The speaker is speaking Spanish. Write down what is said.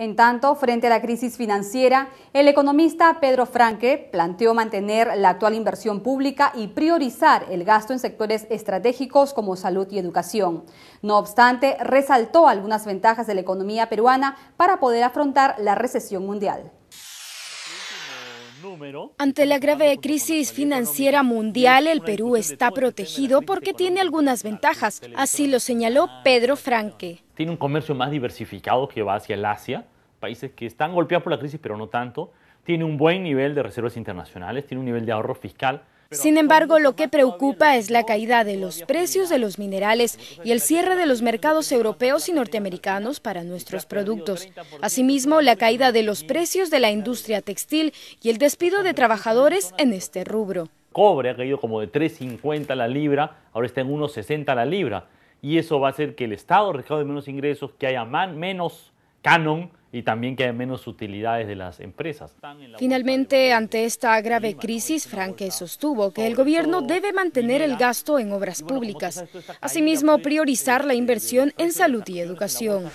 En tanto, frente a la crisis financiera, el economista Pedro Franque planteó mantener la actual inversión pública y priorizar el gasto en sectores estratégicos como salud y educación. No obstante, resaltó algunas ventajas de la economía peruana para poder afrontar la recesión mundial. Ante la grave crisis financiera mundial, el Perú está protegido porque tiene algunas ventajas, así lo señaló Pedro Franque. Tiene un comercio más diversificado que va hacia el Asia, países que están golpeados por la crisis pero no tanto, tiene un buen nivel de reservas internacionales, tiene un nivel de ahorro fiscal sin embargo, lo que preocupa es la caída de los precios de los minerales y el cierre de los mercados europeos y norteamericanos para nuestros productos. Asimismo, la caída de los precios de la industria textil y el despido de trabajadores en este rubro. Cobre ha caído como de 3.50 la libra, ahora está en 1.60 la libra. Y eso va a hacer que el Estado de menos ingresos, que haya menos canon y también que hay menos utilidades de las empresas. Finalmente, ante esta grave crisis, Franke sostuvo que el gobierno debe mantener el gasto en obras públicas, asimismo priorizar la inversión en salud y educación.